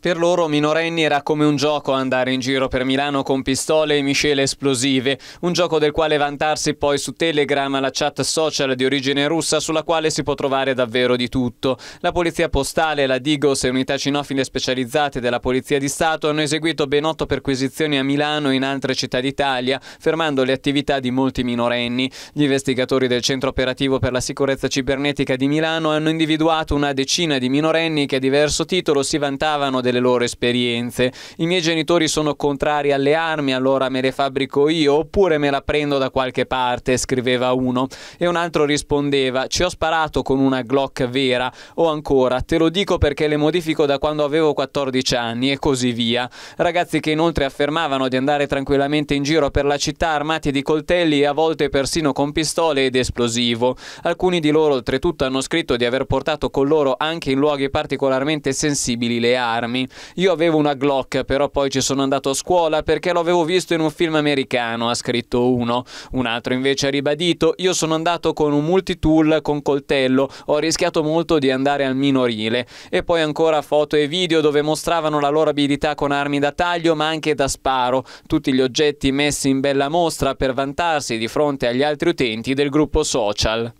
Per loro minorenni era come un gioco andare in giro per Milano con pistole e miscele esplosive, un gioco del quale vantarsi poi su Telegram la chat social di origine russa sulla quale si può trovare davvero di tutto. La Polizia Postale, la Digos e unità cinofile specializzate della Polizia di Stato hanno eseguito ben otto perquisizioni a Milano e in altre città d'Italia, fermando le attività di molti minorenni. Gli investigatori del Centro Operativo per la Sicurezza Cibernetica di Milano hanno individuato una decina di minorenni che a diverso titolo si vantavano del delle loro esperienze. I miei genitori sono contrari alle armi, allora me le fabbrico io oppure me la prendo da qualche parte, scriveva uno. E un altro rispondeva, ci ho sparato con una Glock vera o ancora, te lo dico perché le modifico da quando avevo 14 anni e così via. Ragazzi che inoltre affermavano di andare tranquillamente in giro per la città armati di coltelli e a volte persino con pistole ed esplosivo. Alcuni di loro oltretutto hanno scritto di aver portato con loro anche in luoghi particolarmente sensibili le armi armi. Io avevo una Glock, però poi ci sono andato a scuola perché l'avevo visto in un film americano, ha scritto uno. Un altro invece ha ribadito, io sono andato con un multitool, con coltello, ho rischiato molto di andare al minorile. E poi ancora foto e video dove mostravano la loro abilità con armi da taglio ma anche da sparo, tutti gli oggetti messi in bella mostra per vantarsi di fronte agli altri utenti del gruppo social.